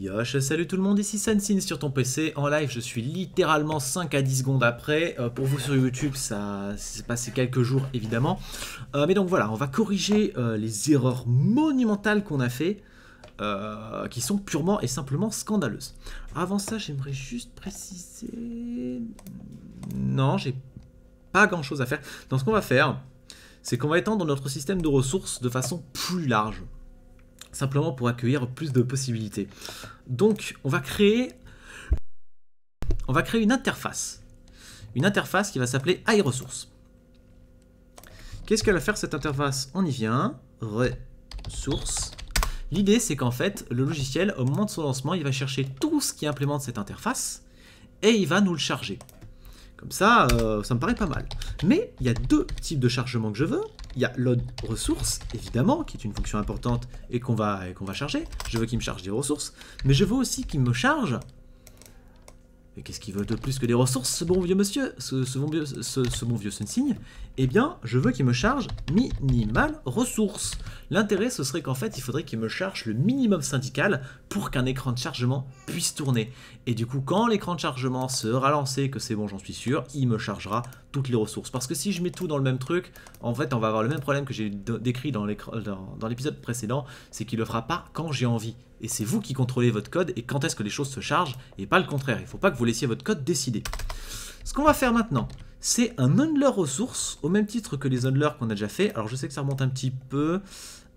Yosh, salut tout le monde, ici Sensin sur ton PC, en live je suis littéralement 5 à 10 secondes après, euh, pour vous sur YouTube ça s'est passé quelques jours évidemment, euh, mais donc voilà, on va corriger euh, les erreurs monumentales qu'on a fait, qui sont purement et simplement scandaleuses. Avant ça j'aimerais juste préciser... Non, j'ai pas grand chose à faire, donc ce qu'on va faire, c'est qu'on va étendre notre système de ressources de façon plus large simplement pour accueillir plus de possibilités. Donc on va créer, on va créer une interface. Une interface qui va s'appeler iResource. Qu'est-ce qu'elle va faire cette interface On y vient. Ressource. L'idée c'est qu'en fait le logiciel au moment de son lancement il va chercher tout ce qui implémente cette interface et il va nous le charger. Comme ça, euh, ça me paraît pas mal. Mais il y a deux types de chargement que je veux il y a load ressource évidemment, qui est une fonction importante et qu'on va, qu'on va charger. Je veux qu'il me charge des ressources, mais je veux aussi qu'il me charge mais qu'est-ce qu'il veut de plus que des ressources, ce bon vieux monsieur Ce, bon, vieux, ce, Eh bien, je veux qu'il me charge minimal ressources. L'intérêt, ce serait qu'en fait, il faudrait qu'il me charge le minimum syndical pour qu'un écran de chargement puisse tourner. Et du coup, quand l'écran de chargement sera lancé, que c'est bon, j'en suis sûr, il me chargera toutes les ressources. Parce que si je mets tout dans le même truc, en fait, on va avoir le même problème que j'ai décrit dans l'épisode précédent, c'est qu'il le fera pas quand j'ai envie et c'est vous qui contrôlez votre code et quand est-ce que les choses se chargent et pas le contraire. Il ne faut pas que vous laissiez votre code décider. Ce qu'on va faire maintenant, c'est un handler ressources au même titre que les handlers qu'on a déjà fait. Alors je sais que ça remonte un petit peu.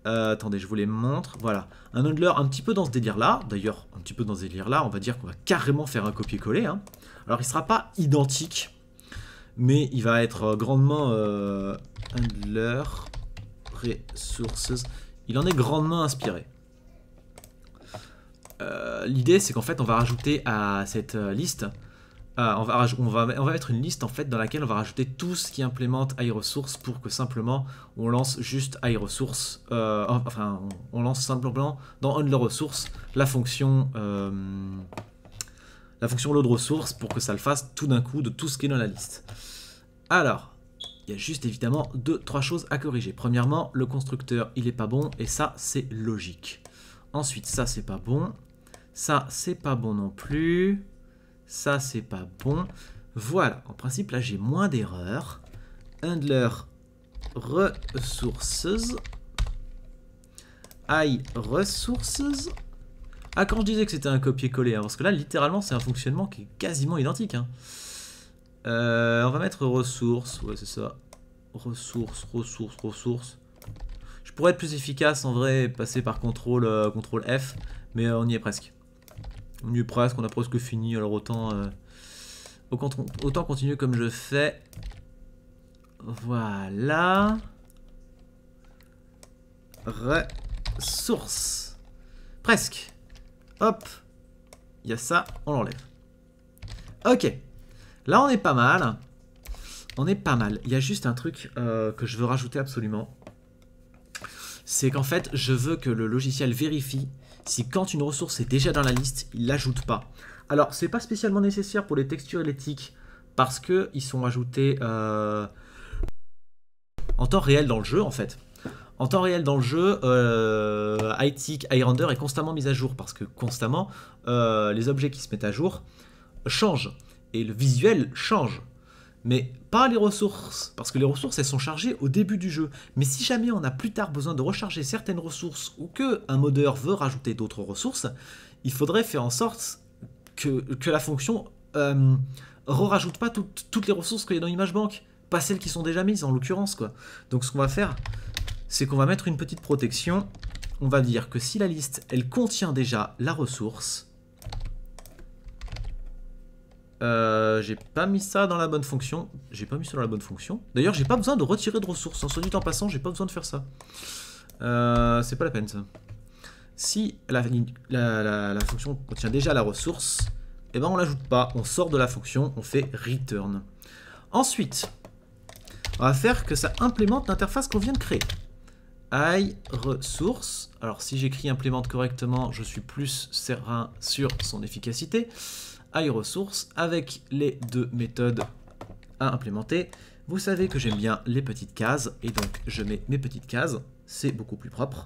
Euh, attendez, je vous les montre. Voilà, un handler un petit peu dans ce délire-là. D'ailleurs, un petit peu dans ce délire-là, on va dire qu'on va carrément faire un copier-coller. Hein. Alors il ne sera pas identique, mais il va être euh, grandement euh, handler ressources. Il en est grandement inspiré. Euh, l'idée c'est qu'en fait on va rajouter à cette euh, liste, euh, on, va, on, va, mettre une liste en fait dans laquelle on va rajouter tout ce qui implémente iResource pour que simplement on lance juste iResource, enfin on, lance simplement dans ressources la fonction la fonction load ressource pour que ça le fasse tout d'un coup de tout ce qui est dans la liste. Alors, il y a juste évidemment deux, trois choses à corriger. Premièrement, le constructeur, il est pas bon et ça, c'est logique. Ensuite, ça, c'est pas bon. Ça, c'est pas bon non plus. Ça, c'est pas bon. Voilà, en principe, là, j'ai moins d'erreurs. Handler ressources. I ressources. Ah, quand je disais que c'était un copier-coller, hein, parce que là, littéralement, c'est un fonctionnement qui est quasiment identique. Hein. Euh, on va mettre ressources, ouais, c'est ça. Ressources, ressources, ressources. Je pourrais être plus efficace en vrai, passer par contrôle, euh, F, mais euh, on y est presque. On est presque, on a presque fini, alors autant, euh, autant continuer comme je fais. Voilà. Ressources. Presque. Hop. Il y a ça, on l'enlève. Ok. Là, on est pas mal. On est pas mal. Il y a juste un truc euh, que je veux rajouter absolument. C'est qu'en fait, je veux que le logiciel vérifie si quand une ressource est déjà dans la liste, il l'ajoute pas. Alors, c'est pas spécialement nécessaire pour les textures et les tics, parce que sont ajoutés euh, en temps réel dans le jeu, en fait. En temps réel dans le jeu, euh, iTick, iRender est constamment mis à jour, parce que constamment, euh, les objets qui se mettent à jour changent, et le visuel change mais pas les ressources, parce que les ressources elles sont chargées au début du jeu. Mais si jamais on a plus tard besoin de recharger certaines ressources ou que un modeur veut rajouter d'autres ressources, il faudrait faire en sorte que, la fonction euh, rajoute pas toutes les ressources qu'il y a dans bank, pas celles qui sont déjà mises en l'occurrence quoi. Donc ce qu'on va faire, c'est qu'on va mettre une petite protection. On va dire que si la liste elle contient déjà la ressource, euh, j'ai pas mis ça dans la bonne fonction. J'ai pas mis ça dans la bonne fonction. D'ailleurs, j'ai pas besoin de retirer de ressources. En soit dit en passant, j'ai pas besoin de faire ça. Euh, c'est pas la peine, ça. Si la, la, fonction contient déjà la ressource, eh ben on l'ajoute pas. On sort de la fonction, on fait return. Ensuite, on va faire que ça implémente l'interface qu'on vient de créer. I ressource. Alors si j'écris implémente correctement, je suis plus serein sur son efficacité source avec les deux méthodes à implémenter. Vous savez que j'aime bien les petites cases et donc je mets mes petites cases, c'est beaucoup plus propre.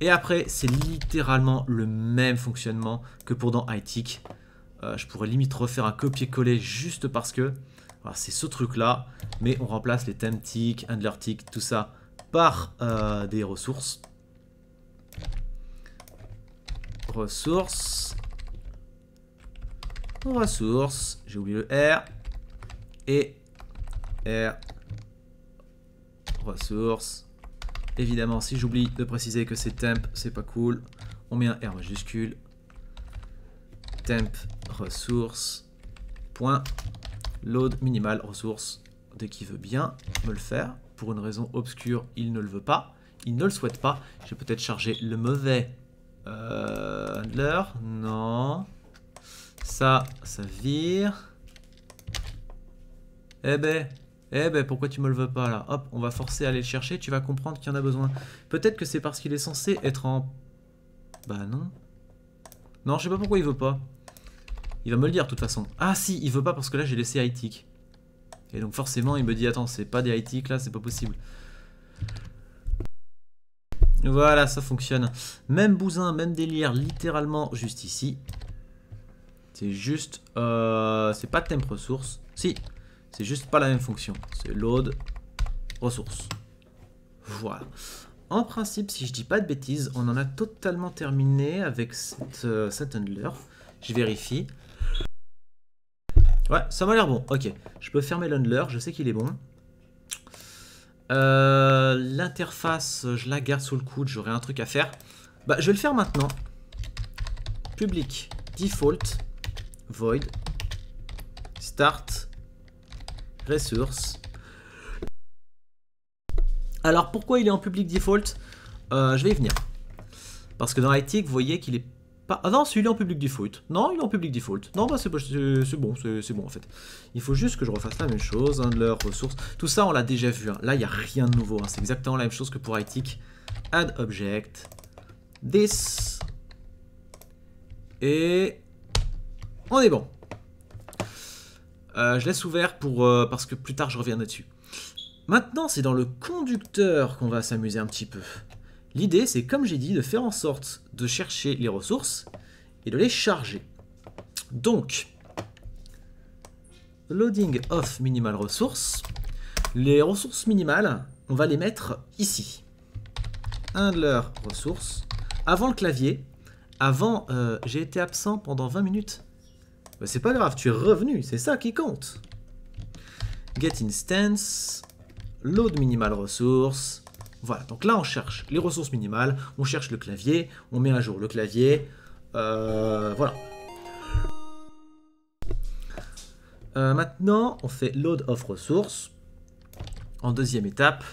Et après, c'est littéralement le même fonctionnement que pour dans ITIC. Euh, je pourrais limite refaire un copier-coller juste parce que c'est ce truc-là, mais on remplace les thèmes TIC, handler TIC, tout ça par euh, des ressources. Ressources ressources, j'ai oublié le R, et R, ressources. Évidemment, si j'oublie de préciser que c'est temp, c'est pas cool. On met un R majuscule. Temp, ressources, point, load minimal, ressources, dès qu'il veut bien me le faire. Pour une raison obscure, il ne le veut pas. Il ne le souhaite pas. J'ai peut-être chargé le mauvais euh, handler. Non. Ça, ça vire. Eh ben, eh ben, pourquoi tu me le veux pas là Hop, on va forcer à aller le chercher, tu vas comprendre qu'il y en a besoin. Peut-être que c'est parce qu'il est censé être en... Bah non. Non, je sais pas pourquoi il veut pas. Il va me le dire de toute façon. Ah si, il veut pas parce que là j'ai laissé high Et donc forcément il me dit, attends, c'est pas des high là, c'est pas possible. Voilà, ça fonctionne. Même bousin, même délire, littéralement juste ici. C'est juste... Euh, c'est pas temp ressource. Si, c'est juste pas la même fonction. C'est load ressource. Voilà. En principe, si je dis pas de bêtises, on en a totalement terminé avec cette, euh, handler. Je vérifie. Ouais, ça m'a l'air bon. Ok, je peux fermer l'handler, je sais qu'il est bon. Euh, l'interface, je la garde sous le coude, j'aurai un truc à faire. Bah, je vais le faire maintenant. Public default void start resource. Alors pourquoi il est en public default euh, Je vais y venir. Parce que dans ITIC, vous voyez qu'il est pas... Ah non, celui-là en public default. Non, il est en public default. Non, bah, c'est bon, c'est bon en fait. Il faut juste que je refasse la même chose, hein, leurs ressources. Tout ça, on l'a déjà vu. Hein. Là, il n'y a rien de nouveau. Hein. C'est exactement la même chose que pour ITIC. Add object, this, et on est bon. Euh, je laisse ouvert pour, euh, parce que plus tard je reviendrai dessus. Maintenant, c'est dans le conducteur qu'on va s'amuser un petit peu. L'idée, c'est comme j'ai dit, de faire en sorte de chercher les ressources et de les charger. Donc, loading of minimal ressources. Les ressources minimales, on va les mettre ici. Un de leurs ressources. Avant le clavier. Avant, euh, j'ai été absent pendant 20 minutes c'est pas grave, tu es revenu, c'est ça qui compte. Get instance, load minimal ressources. Voilà, donc là on cherche les ressources minimales, on cherche le clavier, on met à jour le clavier. Euh, voilà. Euh, maintenant, on fait load of ressources. En deuxième étape,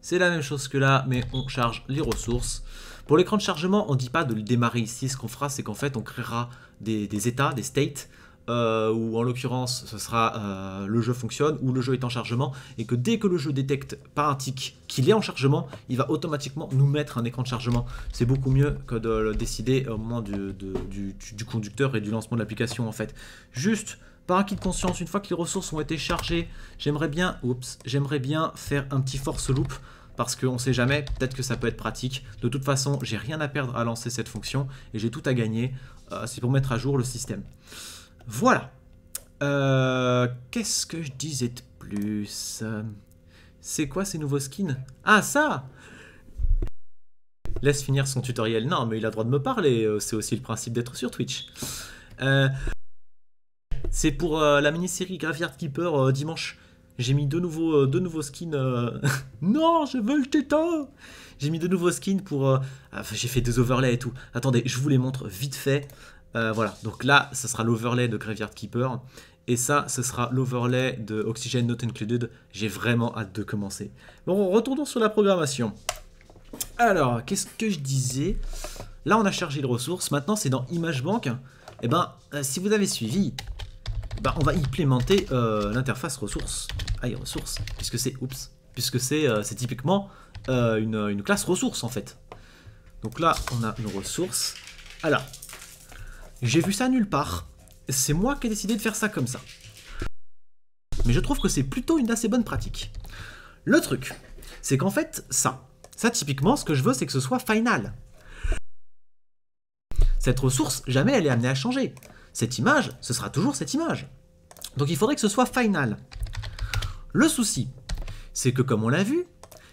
c'est la même chose que là, mais on charge les ressources. Pour l'écran de chargement, on ne dit pas de le démarrer ici. Ce qu'on fera, c'est qu'en fait, on créera des, états, des states, euh, où en l'occurrence, ce sera euh, le jeu fonctionne ou le jeu est en chargement, et que dès que le jeu détecte par un tic qu'il est en chargement, il va automatiquement nous mettre un écran de chargement. C'est beaucoup mieux que de le décider au moment du, conducteur et du lancement de l'application, en fait. Juste par acquis de conscience, une fois que les ressources ont été chargées, j'aimerais bien, oups, j'aimerais bien faire un petit force loop parce qu'on ne sait jamais, peut-être que ça peut être pratique. De toute façon, j'ai rien à perdre à lancer cette fonction et j'ai tout à gagner. Euh, c'est pour mettre à jour le système. Voilà. Euh, qu'est-ce que je disais de plus C'est quoi ces nouveaux skins Ah ça Laisse finir son tutoriel. Non, mais il a le droit de me parler. Euh, c'est aussi le principe d'être sur Twitch. C'est pour la mini-série Graveyard Keeper dimanche. J'ai mis deux nouveaux, euh, de nouveaux skins. Euh, non, je veux le tétan. J'ai mis de nouveaux skins pour. Euh, ah, j'ai fait des overlays et tout. Attendez, je vous les montre vite fait. voilà, donc là, ça sera l'overlay de Graveyard Keeper. Et ça, ce sera l'overlay de Oxygen Not Included. J'ai vraiment hâte de commencer. Bon, retournons sur la programmation. Alors, qu'est-ce que je disais Là, on a chargé les ressources. Maintenant, c'est dans ImageBank. Et eh ben, si vous avez suivi, bah, on va implémenter euh, l'interface ressources. Aïe, ressources, puisque c'est puisque c'est euh, typiquement euh, une, classe ressources en fait. Donc là, on a nos ressources. Alors, ah j'ai vu ça nulle part. C'est moi qui ai décidé de faire ça comme ça. Mais je trouve que c'est plutôt une assez bonne pratique. Le truc, c'est qu'en fait, ça, ça typiquement, ce que je veux, c'est que ce soit final. Cette ressource, jamais elle est amenée à changer cette image, ce sera toujours cette image. Donc il faudrait que ce soit final. Le souci, c'est que comme on l'a vu,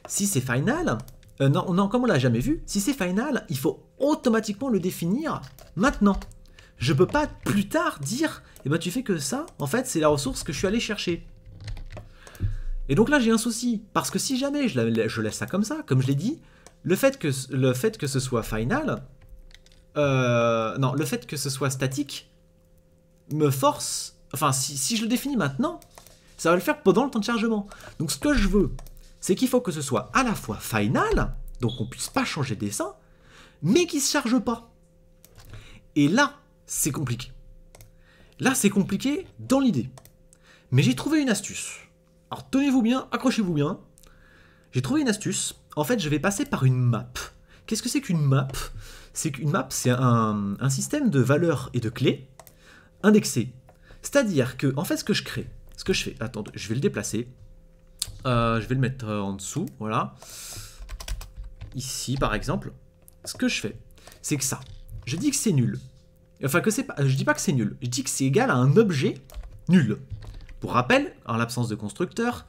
si c'est final, euh, non, comme on l'a jamais vu, si c'est final, il faut automatiquement le définir maintenant. Je peux pas plus tard dire, eh ben tu fais que ça, en fait c'est la ressource que je suis allé chercher. Et donc là j'ai un souci, parce que si jamais je, laisse ça comme ça, comme je l'ai dit, le fait que, le fait que ce soit final, euh, non, le fait que ce soit statique, me force, enfin si, je le définis maintenant, ça va le faire pendant le temps de chargement. Donc ce que je veux, c'est qu'il faut que ce soit à la fois final, donc on puisse pas changer de dessin, mais qui se charge pas. Et là, c'est compliqué. Là, c'est compliqué dans l'idée. Mais j'ai trouvé une astuce. Alors tenez-vous bien, accrochez-vous bien. J'ai trouvé une astuce. En fait, je vais passer par une map. Qu'est-ce que c'est qu'une map C'est qu'une map, c'est un, système de valeurs et de clés indexé. C'est-à-dire que, en fait, ce que je crée, ce que je fais, attendez, je vais le déplacer. Euh, je vais le mettre euh, en dessous, voilà. Ici, par exemple. Ce que je fais, c'est que ça, je dis que c'est nul. Enfin, que c'est pas, je dis pas que c'est nul. Je dis que c'est égal à un objet nul. Pour rappel, en l'absence de constructeur,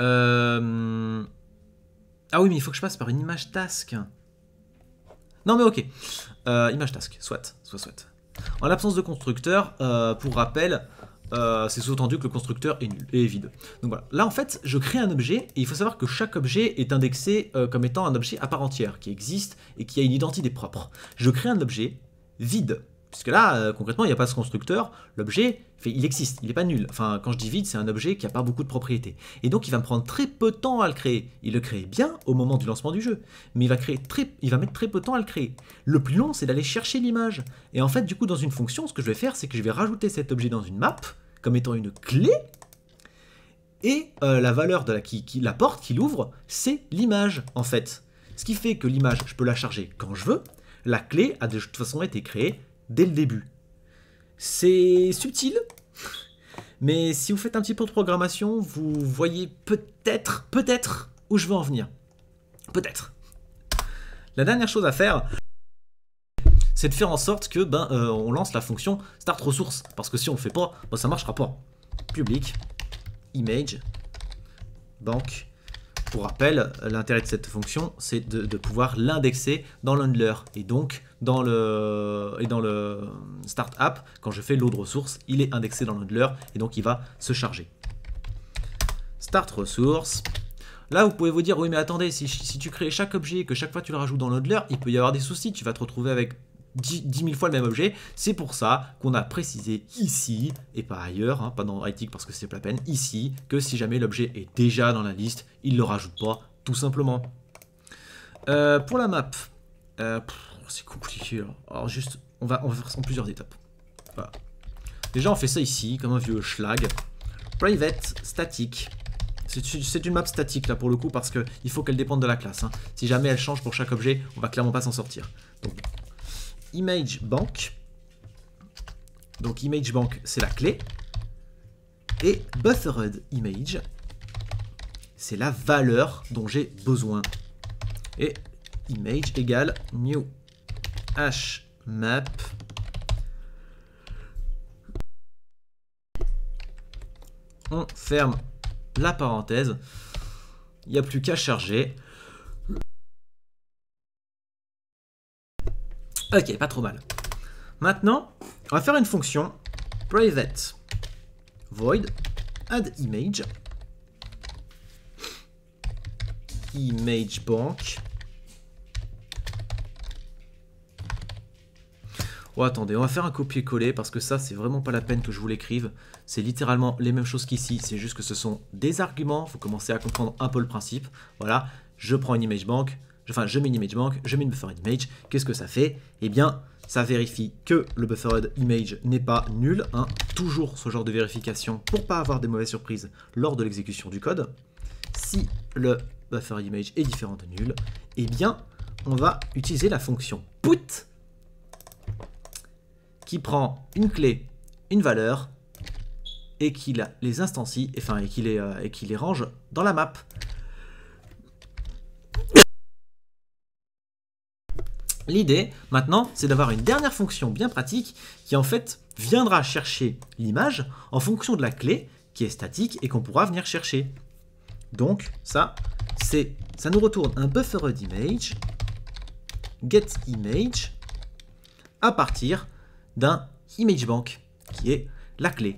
euh, ah oui, mais il faut que je passe par une image task. Non mais ok. Euh, image task, soit, soit, soit. En l'absence de constructeur, euh, pour rappel, euh, c'est sous-entendu que le constructeur est nul est vide. Donc voilà, là en fait, je crée un objet, et il faut savoir que chaque objet est indexé comme étant un objet à part entière, qui existe et qui a une identité propre. Je crée un objet vide, que là, euh, concrètement, il n'y a pas ce constructeur, l'objet, il existe, il n'est pas nul. Enfin, quand je dis vide, c'est un objet qui n'a pas beaucoup de propriétés. Et donc, il va me prendre très peu de temps à le créer. Il le crée bien au moment du lancement du jeu, mais il va, créer très, il va mettre très peu de temps à le créer. Le plus long, c'est d'aller chercher l'image. Et en fait, du coup, dans une fonction, ce que je vais faire, c'est que je vais rajouter cet objet dans une map, comme étant une clé, et euh, la valeur de la, la porte qui l'ouvre, c'est l'image, en fait. Ce qui fait que l'image, je peux la charger quand je veux, la clé a de toute façon été créée dès le début. C'est subtil, mais si vous faites un petit peu de programmation, vous voyez peut-être, peut-être où je veux en venir. Peut-être. La dernière chose à faire, c'est de faire en sorte que ben, euh, on lance la fonction start ressource. Parce que si on fait pas, ben, ça marchera pas. Public, image, banque, pour rappel, l'intérêt de cette fonction, c'est de, pouvoir l'indexer dans l'handler et donc dans le, et dans le start app, quand je fais load ressource, il est indexé dans l'handler et donc il va se charger. Start ressource. Là, vous pouvez vous dire, oui, mais attendez, si, tu crées chaque objet et que chaque fois tu le rajoutes dans l'handler, il peut y avoir des soucis. Tu vas te retrouver avec 10, mille fois le même objet. C'est pour ça qu'on a précisé ici, et par ailleurs, hein, pas dans parce que c'est pas la peine, ici, que si jamais l'objet est déjà dans la liste, il le rajoute pas, tout simplement. Euh, pour la map, euh, c'est compliqué. Hein. Alors juste, on va, on faire ça en plusieurs étapes. Déjà, on fait ça ici, comme un vieux schlag. Private statique. C'est une map statique là pour le coup parce qu'il faut qu'elle dépende de la classe. Hein. Si jamais elle change pour chaque objet, on va clairement pas s'en sortir. Donc image bank. Donc image bank, c'est la clé. Et buffered image, c'est la valeur dont j'ai besoin. Et image égale new map on ferme la parenthèse. Il n'y a plus qu'à charger. Ok, pas trop mal. Maintenant, on va faire une fonction private void add image image bank. Oh attendez, on va faire un copier-coller parce que ça c'est vraiment pas la peine que je vous l'écrive. C'est littéralement les mêmes choses qu'ici, c'est juste que ce sont des arguments, vous commencez à comprendre un peu le principe. Voilà, je prends une image bank, enfin je mets une image manque, je mets une buffered image, qu'est-ce que ça fait Eh bien, ça vérifie que le buffered image n'est pas nul, hein. toujours ce genre de vérification pour pas avoir des mauvaises surprises lors de l'exécution du code. Si le buffered image est différent de nul, eh bien, on va utiliser la fonction put qui prend une clé, une valeur et qui les instancie, enfin, euh, et qui les range dans la map. L'idée, maintenant, c'est d'avoir une dernière fonction bien pratique qui, en fait, viendra chercher l'image en fonction de la clé qui est statique et qu'on pourra venir chercher. Donc, ça, c'est, ça nous retourne un buffered image, getImage, à partir d'un imageBank qui est la clé.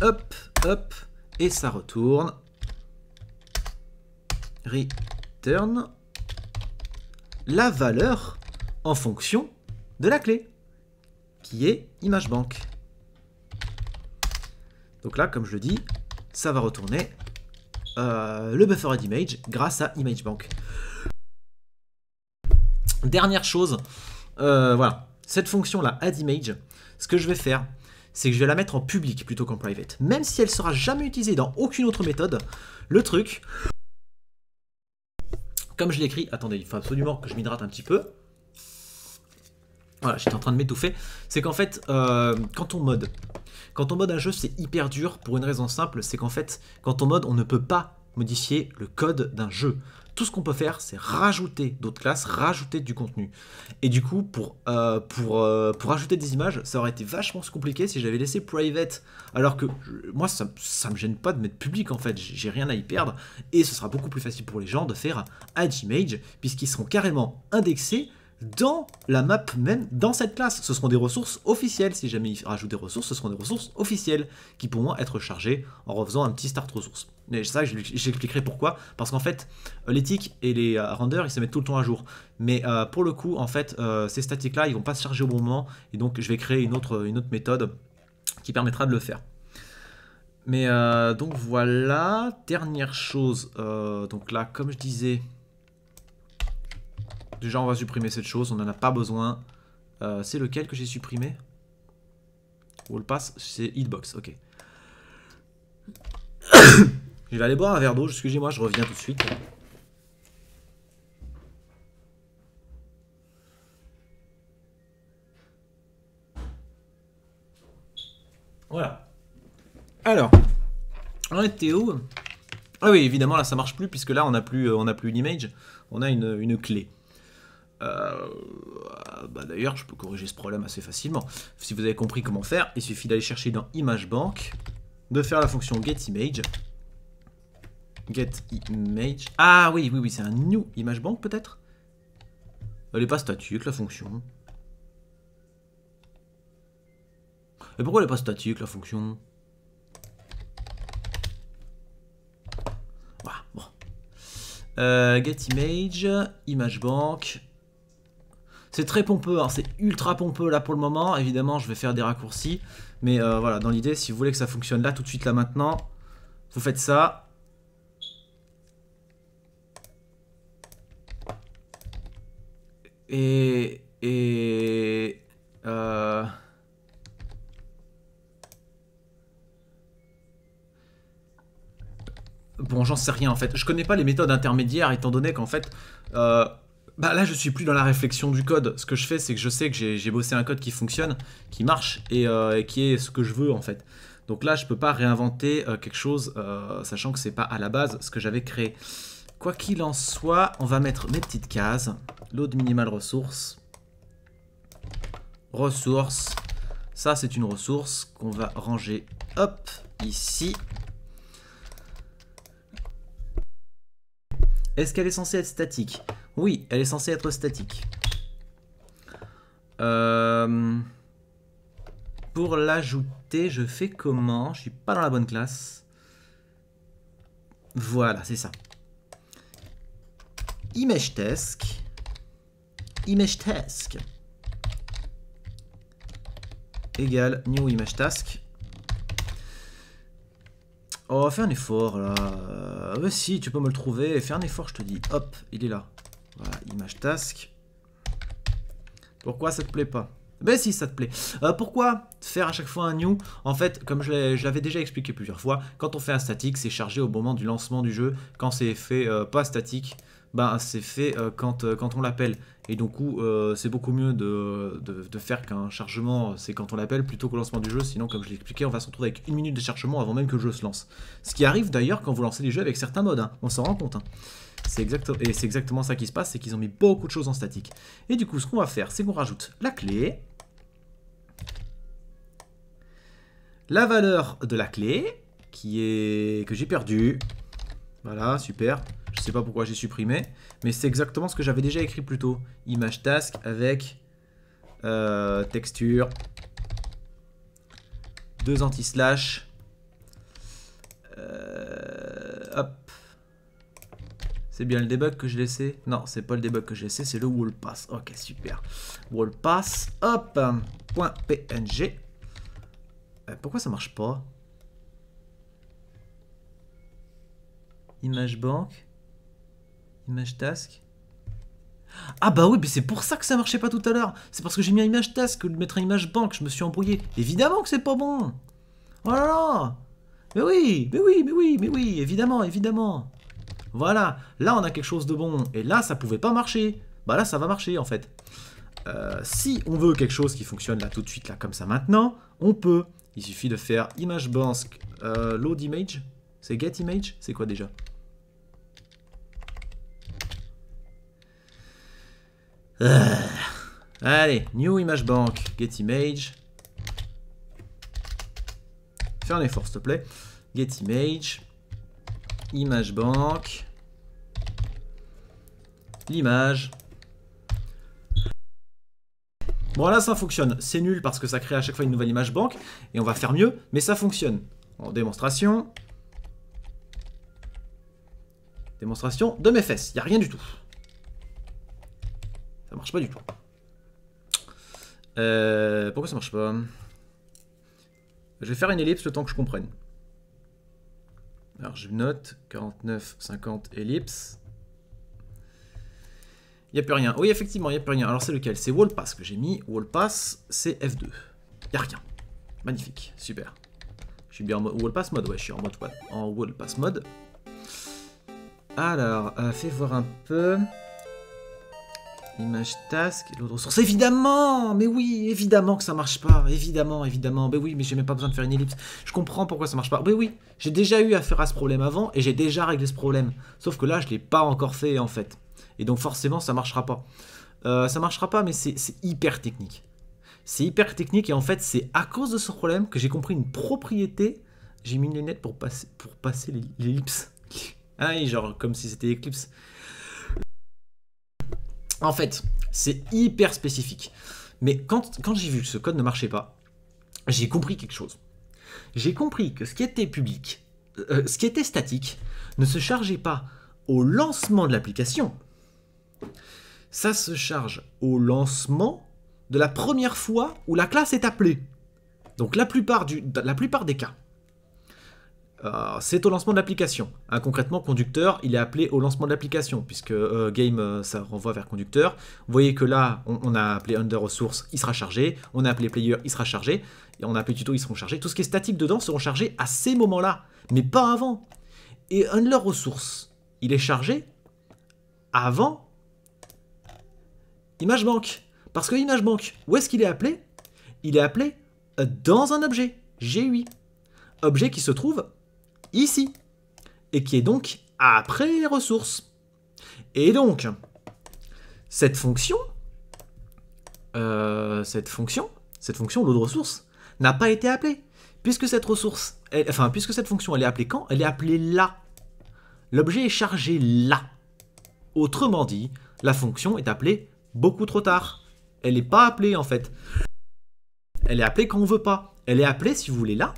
Hop, hop, et ça retourne return la valeur en fonction de la clé, qui est image Donc là, comme je le dis, ça va retourner euh, le buffer image grâce à ImageBank. Dernière chose, euh, voilà, cette fonction-là, addImage, ce que je vais faire, c'est que je vais la mettre en public plutôt qu'en private. Même si elle sera jamais utilisée dans aucune autre méthode, le truc, comme je l'ai écrit, attendez, il faut absolument que je m'hydrate un petit peu. Voilà, j'étais en train de m'étouffer. C'est qu'en fait, euh, quand on mode, quand on mode un jeu, c'est hyper dur pour une raison simple, c'est qu'en fait, quand on mode, on ne peut pas modifier le code d'un jeu. Tout ce qu'on peut faire, c'est rajouter d'autres classes, rajouter du contenu. Et du coup, pour, rajouter euh, euh, ajouter des images, ça aurait été vachement plus compliqué si j'avais laissé private. Alors que moi, ça, ne me gêne pas de mettre public en fait, j'ai rien à y perdre. Et ce sera beaucoup plus facile pour les gens de faire add image, puisqu'ils seront carrément indexés dans la map même, dans cette classe. Ce seront des ressources officielles. Si jamais ils rajoutent des ressources, ce seront des ressources officielles qui pourront être chargées en refaisant un petit start ressource. Mais ça, j'expliquerai pourquoi. Parce qu'en fait, euh, l'éthique et les euh, renders, ils se mettent tout le temps à jour. Mais euh, pour le coup, en fait, ces statiques-là, ils vont pas se charger au bon moment. Et donc, je vais créer une autre, une autre méthode qui permettra de le faire. Mais donc voilà, dernière chose. donc là, comme je disais, Déjà, on va supprimer cette chose, on n'en a pas besoin. Euh, c'est lequel que j'ai supprimé Wall pass, c'est hitbox, ok. je vais aller boire un verre d'eau, excusez-moi, je reviens tout de suite. Voilà. Alors, on était Ah oui, évidemment, là ça marche plus, puisque là on n'a plus, euh, on a plus image. on a une clé. Euh, bah D'ailleurs, je peux corriger ce problème assez facilement. Si vous avez compris comment faire, il suffit d'aller chercher dans ImageBank, de faire la fonction getImage. GetImage. Ah oui, oui, oui, c'est un new ImageBank peut-être Elle n'est pas statique la fonction. Et pourquoi elle n'est pas statique la fonction Voilà, bon. Euh, getImage, ImageBank. C'est très pompeux, hein. c'est ultra pompeux là pour le moment. Évidemment, je vais faire des raccourcis. Mais euh, voilà, dans l'idée, si vous voulez que ça fonctionne là, tout de suite, là, maintenant, vous faites ça. Et... Et... Euh... Bon, j'en sais rien en fait. Je connais pas les méthodes intermédiaires étant donné qu'en fait, euh, bah là, je suis plus dans la réflexion du code. Ce que je fais, c'est que je sais que j'ai bossé un code qui fonctionne, qui marche euh, et, qui est ce que je veux en fait. Donc là, je peux pas réinventer euh, quelque chose, euh, sachant que c'est pas à la base ce que j'avais créé. Quoi qu'il en soit, on va mettre mes petites cases. Load minimal ressources. Ressources. Ça, c'est une ressource qu'on va ranger, hop, ici. Est-ce qu'elle est censée être statique oui, elle est censée être statique. Euh, pour l'ajouter, je fais comment Je suis pas dans la bonne classe. Voilà, c'est ça. Image ImageTask Image task. new image task. Oh, fais un effort là. Euh, si, tu peux me le trouver. Fais un effort, je te dis. Hop, il est là. Voilà, image task. Pourquoi ça te plaît pas ben si, ça te plaît. Euh, pourquoi faire à chaque fois un new En fait, comme je l'avais déjà expliqué plusieurs fois, quand on fait un statique, c'est chargé au moment du lancement du jeu. Quand c'est fait euh, pas statique, bah, c'est fait euh, quand, euh, quand on l'appelle. Et donc euh, c'est beaucoup mieux de, faire qu'un chargement, c'est quand on l'appelle, plutôt qu'au lancement du jeu. Sinon, comme je l'ai expliqué, on va se retrouver avec une minute de chargement avant même que le jeu se lance. Ce qui arrive d'ailleurs quand vous lancez les jeux avec certains modes, hein. on s'en rend compte. Hein. exact... Et c'est exactement ça qui se passe, c'est qu'ils ont mis beaucoup de choses en statique. Et du coup, ce qu'on va faire, c'est qu'on rajoute la clé, la valeur de la clé, qui est que j'ai perdue. Voilà, super. Je sais pas pourquoi j'ai supprimé, mais c'est exactement ce que j'avais déjà écrit plus tôt. Image task avec euh, texture, deux anti-slash, euh, hop. C'est bien le debug que je laissais Non, c'est pas le debug que j'ai laissé, c'est le wallpass. Ok, super. Wallpass, hop, .png. Euh, pourquoi ça marche pas Image bank. Image task. Ah bah oui, mais c'est pour ça que ça marchait pas tout à l'heure. C'est parce que j'ai mis un image task de mettre un image banque, je me suis embrouillé. Évidemment que c'est pas bon. Oh là là. Mais oui, mais oui, mais oui, mais oui, évidemment, évidemment. Voilà, là on a quelque chose de bon. Et là, ça pouvait pas marcher. Bah là, ça va marcher en fait. Euh, si on veut quelque chose qui fonctionne là tout de suite, là comme ça maintenant, on peut. Il suffit de faire image bank euh, load image. C'est get image C'est quoi déjà Ah. Allez, new image bank, get image. Fais un effort s'il te plaît. Get image, image bank, l'image. Bon là ça fonctionne, c'est nul parce que ça crée à chaque fois une nouvelle image bank et on va faire mieux, mais ça fonctionne. En démonstration, démonstration de mes fesses, il n'y a rien du tout marche pas du tout. Euh, pourquoi ça marche pas Je vais faire une ellipse le temps que je comprenne. Alors je note 49, 50 ellipse. Il n'y a plus rien. Oui, effectivement, il n'y a plus rien. Alors c'est lequel C'est Wallpass que j'ai mis. Wallpass, c'est F2. Il n'y a rien. Magnifique, super. Je suis bien en mode Wallpass mode, ouais, je suis en mode en Wallpass mode. Alors, euh, fais voir un peu. Image task, l'autre ressource. Évidemment Mais oui, évidemment que ça marche pas. Évidemment, évidemment. Mais ben oui, mais j'ai même pas besoin de faire une ellipse. Je comprends pourquoi ça marche pas. Mais ben oui, j'ai déjà eu affaire à ce problème avant et j'ai déjà réglé ce problème. Sauf que là, je l'ai pas encore fait en fait. Et donc forcément, ça marchera pas. Euh, ça marchera pas, mais c'est hyper technique. C'est hyper technique et en fait, c'est à cause de ce problème que j'ai compris une propriété. J'ai mis une lunette pour passer, pour passer l'ellipse. Ah, genre comme si c'était l'éclipse. En fait, c'est hyper spécifique. Mais quand, quand j'ai vu que ce code ne marchait pas, j'ai compris quelque chose. J'ai compris que ce qui était public, euh, ce qui était statique, ne se chargeait pas au lancement de l'application. Ça se charge au lancement de la première fois où la classe est appelée. Donc la plupart, du, la plupart des cas, euh, c'est au lancement de l'application. Hein, concrètement, conducteur, il est appelé au lancement de l'application, puisque euh, game, euh, ça renvoie vers conducteur. Vous voyez que là, on, a appelé under resource, il sera chargé. On a appelé player, il sera chargé. Et on a appelé tuto, ils seront chargés. Tout ce qui est statique dedans seront chargés à ces moments-là, mais pas avant. Et under ressources il est chargé avant image bank. Parce que image bank, où est-ce qu'il est appelé Il est appelé dans un objet, G8. Objet qui se trouve ici, et qui est donc après les ressources. Et donc, cette fonction, euh, cette fonction, cette fonction, de ressource, n'a pas été appelée. Puisque cette ressource, enfin, puisque cette fonction, elle est appelée quand Elle est appelée là. L'objet est chargé là. Autrement dit, la fonction est appelée beaucoup trop tard. Elle n'est pas appelée en fait. Elle est appelée quand on veut pas. Elle est appelée, si vous voulez, là,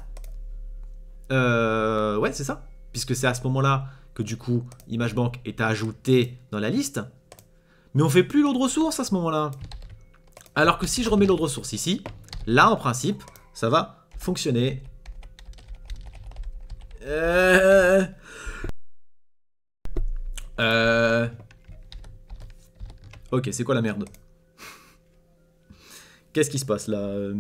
euh, ouais, c'est ça. Puisque c'est à ce moment-là que du coup, ImageBank est ajouté dans la liste. Mais on fait plus l'eau de ressources à ce moment-là. Alors que si je remets l'eau de ressources ici, là, en principe, ça va fonctionner. Euh... euh. Ok, c'est quoi la merde Qu'est-ce qui se passe là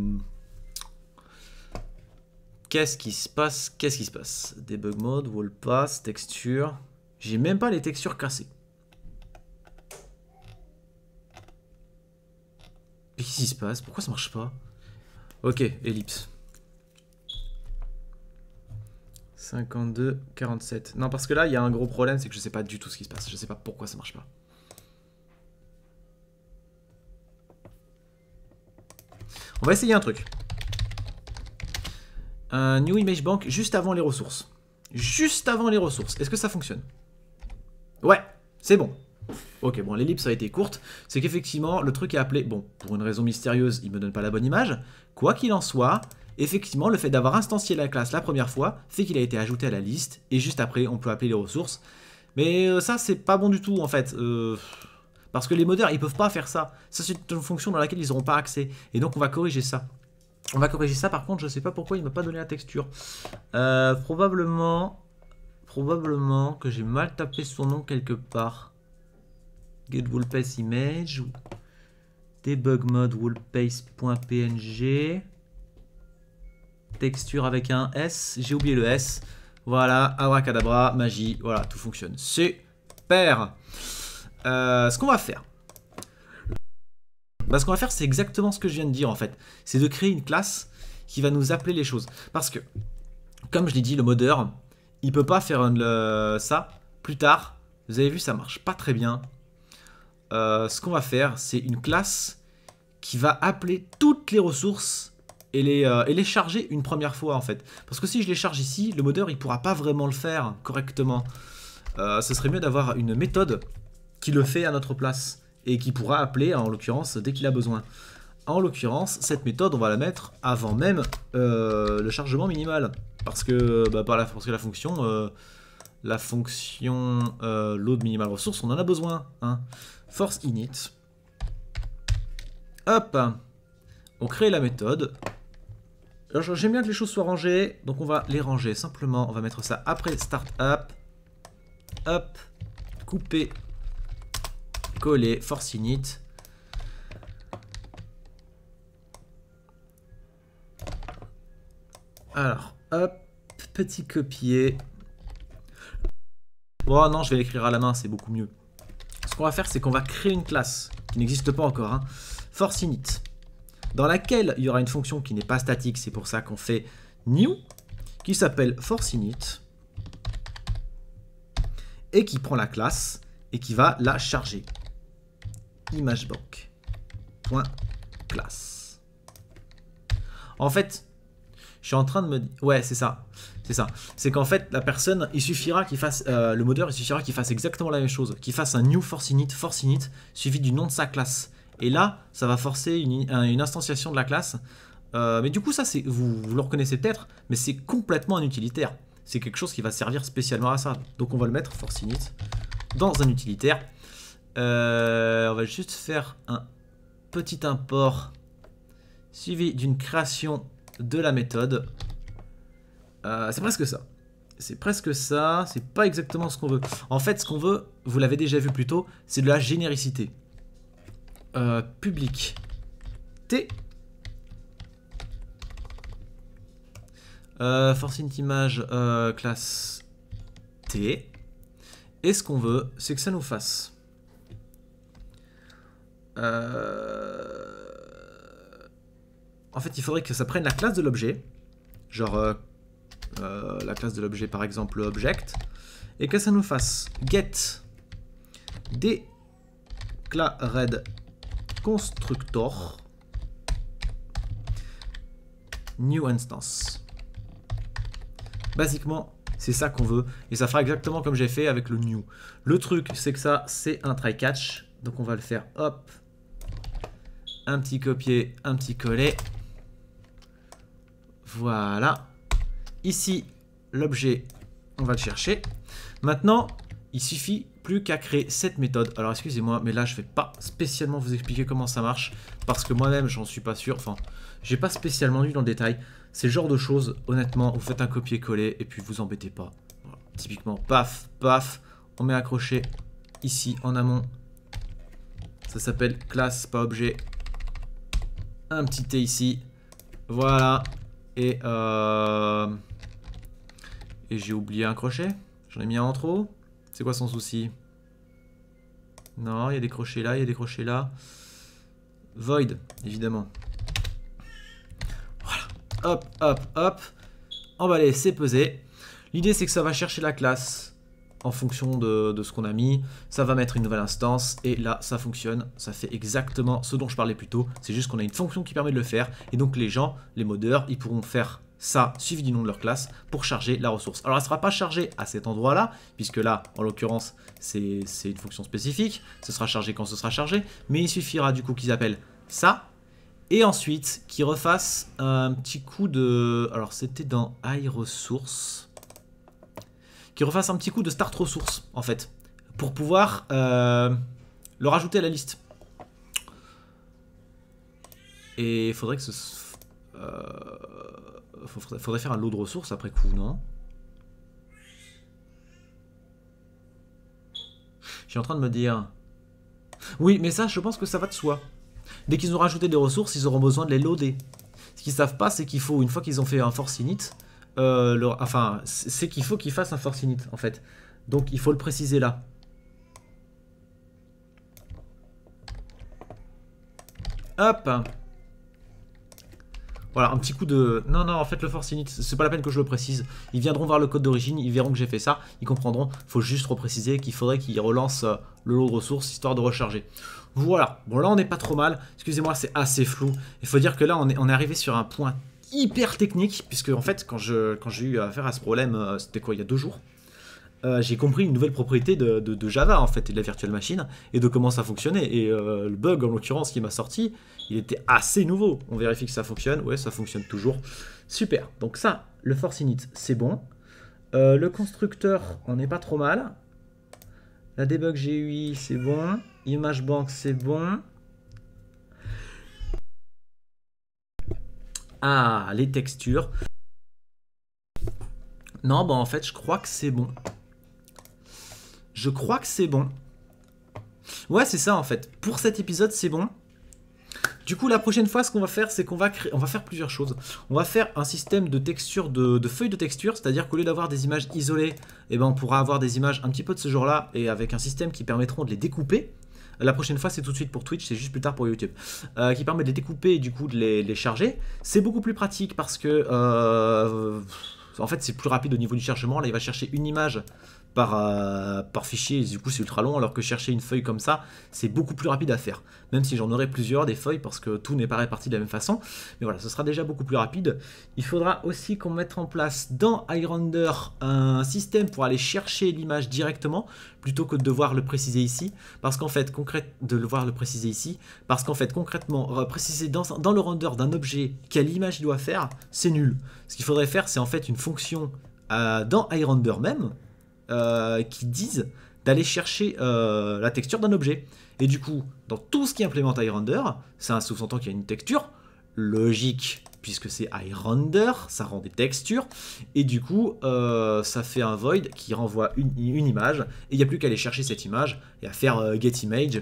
Qu'est-ce qui se passe Qu'est-ce qui se passe Debug mode, wall pass, texture. J'ai même pas les textures cassées. Qu'est-ce qui se passe Pourquoi ça marche pas Ok, ellipse. 52, 47. Non, parce que là, il y a un gros problème, c'est que je sais pas du tout ce qui se passe. Je sais pas pourquoi ça marche pas. On va essayer un truc un new image bank juste avant les ressources. Juste avant les ressources. Est-ce que ça fonctionne Ouais, c'est bon. Ok, bon, l'ellipse a été courte. C'est qu'effectivement, le truc est appelé... Bon, pour une raison mystérieuse, il me donne pas la bonne image. Quoi qu'il en soit, effectivement, le fait d'avoir instancié la classe la première fois fait qu'il a été ajouté à la liste. Et juste après, on peut appeler les ressources. Mais euh, ça, c'est pas bon du tout, en fait. Euh, parce que les modeurs, ils peuvent pas faire ça. Ça, c'est une fonction dans laquelle ils n'auront pas accès. Et donc, on va corriger ça. On va corriger ça, par contre, je sais pas pourquoi il m'a pas donné la texture. Euh, probablement... Probablement que j'ai mal tapé son nom quelque part. Get DebugModeWoolPace.png. Image ou debug mode texture avec un S, j'ai oublié le S. Voilà, abracadabra, magie, voilà, tout fonctionne. Super euh, Ce qu'on va faire, bah, ce qu'on va faire, c'est exactement ce que je viens de dire en fait. C'est de créer une classe qui va nous appeler les choses. Parce que, comme je l'ai dit, le modeur, il peut pas faire euh, ça plus tard. Vous avez vu, ça marche pas très bien. Euh, ce qu'on va faire, c'est une classe qui va appeler toutes les ressources et les, euh, et les, charger une première fois en fait. Parce que si je les charge ici, le modeur il pourra pas vraiment le faire correctement. ce serait mieux d'avoir une méthode qui le fait à notre place et qui pourra appeler en l'occurrence dès qu'il a besoin. En l'occurrence, cette méthode, on va la mettre avant même euh, le chargement minimal. Parce que, bah, par la, parce que la fonction, euh, la fonction euh, load minimal ressource, on en a besoin. Hein. Force init. Hop On crée la méthode. J'aime bien que les choses soient rangées, donc on va les ranger simplement. On va mettre ça après start up. Hop Couper coller Force Init. Alors, hop, petit copier. Bon, oh non, je vais l'écrire à la main, c'est beaucoup mieux. Ce qu'on va faire, c'est qu'on va créer une classe qui n'existe pas encore, hein, force init, dans laquelle il y aura une fonction qui n'est pas statique, c'est pour ça qu'on fait new, qui s'appelle force init, et qui prend la classe et qui va la charger imagebank.class. En fait, je suis en train de me dire... Ouais, c'est ça. C'est ça. C'est qu'en fait, la personne, il suffira qu'il fasse... Euh, le moteur, il suffira qu'il fasse exactement la même chose. Qu'il fasse un new force init, force init, suivi du nom de sa classe. Et là, ça va forcer une, instantiation de la classe. Euh, mais du coup, ça, c'est vous le reconnaissez peut-être, mais c'est complètement un utilitaire. C'est quelque chose qui va servir spécialement à ça. Donc on va le mettre, force init, dans un utilitaire. Euh, on va juste faire un petit import suivi d'une création de la méthode. Euh, c'est presque ça. C'est presque ça, c'est pas exactement ce qu'on veut. En fait, ce qu'on veut, vous l'avez déjà vu plus tôt, c'est de la généricité. Euh, public T. Euh, image classe T. Et ce qu'on veut, c'est que ça nous fasse euh, en fait, il faudrait que ça prenne la classe de l'objet, genre euh, euh, la classe de l'objet par exemple object, et que ça nous fasse get declared constructor new instance. Basiquement, c'est ça qu'on veut. Et ça fera exactement comme j'ai fait avec le new. Le truc, c'est que ça, c'est un try catch. Donc on va le faire, hop, un petit copier, un petit coller. Voilà. Ici, l'objet, on va le chercher. Maintenant, il suffit plus qu'à créer cette méthode. Alors excusez-moi, mais là je vais pas spécialement vous expliquer comment ça marche, parce que moi-même j'en suis pas sûr, enfin, j'ai pas spécialement lu dans le détail. C'est le genre de choses, honnêtement, vous faites un copier-coller et puis vous embêtez pas. Typiquement, paf, paf, on met accroché ici en amont. Ça s'appelle classe, pas objet, un petit thé ici. Voilà. Et, euh, Et j'ai oublié un crochet. J'en ai mis un en trop. C'est quoi son souci Non, il y a des crochets là, il y a des crochets là. Void, évidemment. Voilà. Hop, hop, hop. Emballé, c'est pesé. L'idée, c'est que ça va chercher la classe en fonction de, ce qu'on a mis, ça va mettre une nouvelle instance, et là ça fonctionne, ça fait exactement ce dont je parlais plus tôt, c'est juste qu'on a une fonction qui permet de le faire, et donc les gens, les modeurs, ils pourront faire ça suivi du nom de leur classe pour charger la ressource. Alors elle ne sera pas chargée à cet endroit là, puisque là en l'occurrence c'est une fonction spécifique, ce sera chargé quand ce sera chargé, mais il suffira du coup qu'ils appellent ça, et ensuite qu'ils refassent un petit coup de... Alors c'était dans iResource, qu'ils refasse un petit coup de start ressources, en fait, pour pouvoir euh, le rajouter à la liste. Et il faudrait que ce... Euh, faudrait, faire un load de ressources après coup, non Je suis en train de me dire... Oui, mais ça, je pense que ça va de soi. Dès qu'ils ont rajouté des ressources, ils auront besoin de les loader. Ce qu'ils savent pas, c'est qu'il faut, une fois qu'ils ont fait un force init, euh, enfin, c'est qu'il faut qu'il fasse un force init en fait. Donc il faut le préciser là. Hop Voilà, un petit coup de... Non, non, en fait, le force init, c'est pas la peine que je le précise. Ils viendront voir le code d'origine, ils verront que j'ai fait ça, ils comprendront. Faut juste repréciser qu'il faudrait qu'il relance le lot de ressources, histoire de recharger. Voilà. Bon, là, on n'est pas trop mal. Excusez-moi, c'est assez flou. Il faut dire que là, on est arrivé sur un point hyper technique, puisque en fait, quand j'ai quand eu affaire à ce problème, euh, c'était quoi, il y a deux jours euh, j'ai compris une nouvelle propriété de, Java en fait et de la virtual machine et de comment ça fonctionnait. Et euh, le bug en l'occurrence qui m'a sorti, il était assez nouveau. On vérifie que ça fonctionne. Ouais, ça fonctionne toujours. Super. Donc ça, le force init, c'est bon. le constructeur, on n'est pas trop mal. La debug GUI, c'est bon. Image bank, c'est bon. Ah, les textures. Non, bah en fait, je crois que c'est bon. Je crois que c'est bon. Ouais, c'est ça en fait. Pour cet épisode, c'est bon. Du coup, la prochaine fois, ce qu'on va faire, c'est qu'on va, on va faire plusieurs choses. On va faire un système de texture, de, feuilles de texture, c'est-à-dire qu'au lieu d'avoir des images isolées, Et eh ben, on pourra avoir des images un petit peu de ce genre-là, et avec un système qui permettront de les découper, la prochaine fois, c'est tout de suite pour Twitch, c'est juste plus tard pour YouTube. Euh, qui permet de les découper et du coup de les, charger. C'est beaucoup plus pratique parce que... Euh, en fait, c'est plus rapide au niveau du chargement. Là, il va chercher une image par, euh, par fichier, du coup c'est ultra long, alors que chercher une feuille comme ça, c'est beaucoup plus rapide à faire. Même si j'en aurais plusieurs des feuilles, parce que tout n'est pas réparti de la même façon. Mais voilà, ce sera déjà beaucoup plus rapide. Il faudra aussi qu'on mette en place dans iRender un système pour aller chercher l'image directement, plutôt que de devoir le préciser ici, parce qu'en fait, concrète, de le voir le préciser ici, parce qu'en fait, concrètement, euh, préciser dans, dans le render d'un objet quelle image il doit faire, c'est nul. Ce qu'il faudrait faire, c'est en fait une fonction euh, dans iRender même, euh, qui disent d'aller chercher euh, la texture d'un objet. Et du coup, dans tout ce qui implémente iRender, ça sous-entend qu'il y a une texture logique, puisque c'est iRender, ça rend des textures, et du coup, euh, ça fait un void qui renvoie une, une image, et il n'y a plus qu'à aller chercher cette image et à faire getImage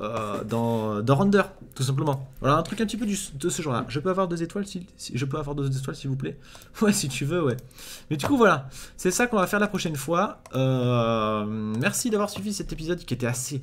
euh, dans, Render, tout simplement. Voilà, un truc un petit peu de ce genre-là. Je peux avoir deux étoiles, si, je peux avoir deux étoiles, s'il vous plaît. Ouais, si tu veux, ouais. Mais du coup, voilà, c'est ça qu'on va faire la prochaine fois. Euh, merci d'avoir suivi cet épisode qui était assez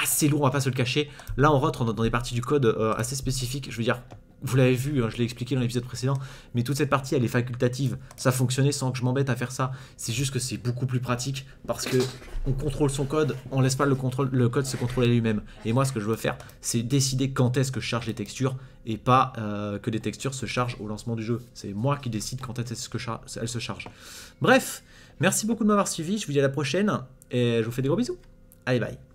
assez lourd, on va pas se le cacher. Là, on rentre dans, des parties du code euh, assez spécifiques. Je veux dire, vous l'avez vu, hein, je l'ai expliqué dans l'épisode précédent, mais toute cette partie, elle est facultative. Ça fonctionnait sans que je m'embête à faire ça. C'est juste que c'est beaucoup plus pratique parce que on contrôle son code, on laisse pas le, code se contrôler lui-même. Et moi, ce que je veux faire, c'est décider quand est-ce que je charge les textures et pas euh, que les textures se chargent au lancement du jeu. C'est moi qui décide quand est-ce que se chargent. Bref, merci beaucoup de m'avoir suivi. Je vous dis à la prochaine et je vous fais des gros bisous. Allez, bye.